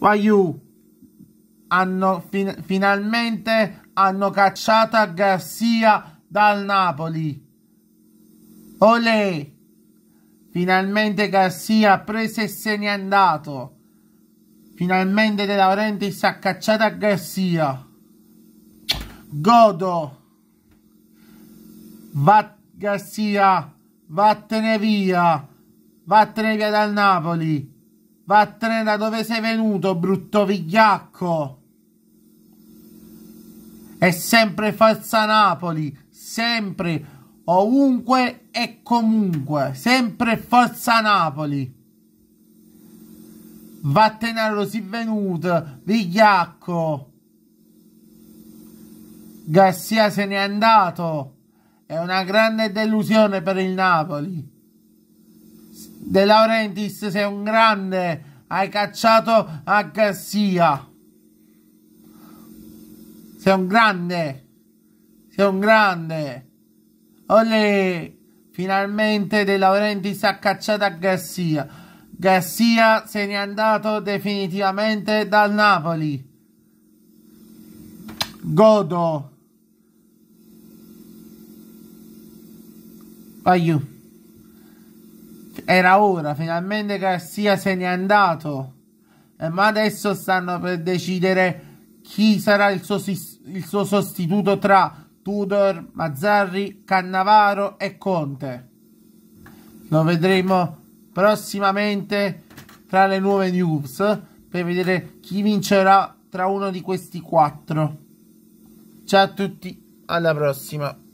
Waiu hanno fin finalmente hanno cacciato Garzia dal Napoli. Olè! Finalmente Garzia ha preso e se n'è andato. Finalmente De Laurenti si cacciato cacciata Garzia. Godo. Va Garzia, vattene via. Vattene via dal Napoli. Vattene da dove sei venuto, brutto vigliacco! È sempre falsa Napoli, sempre, ovunque e comunque, sempre forza Napoli! Vattene sei venuto, vigliacco! Garcia se n'è andato! È una grande delusione per il Napoli! De Laurentiis sei un grande, hai cacciato a Garcia. Sei un grande, sei un grande. Olè, finalmente De Laurentiis ha cacciato a Garcia. Garcia se n'è andato definitivamente dal Napoli. Godo. Aiuto. Era ora, finalmente Garcia se n'è andato. Eh, ma adesso stanno per decidere chi sarà il suo, il suo sostituto tra Tudor, Mazzarri, Cannavaro e Conte. Lo vedremo prossimamente tra le nuove news per vedere chi vincerà tra uno di questi quattro. Ciao a tutti, alla prossima.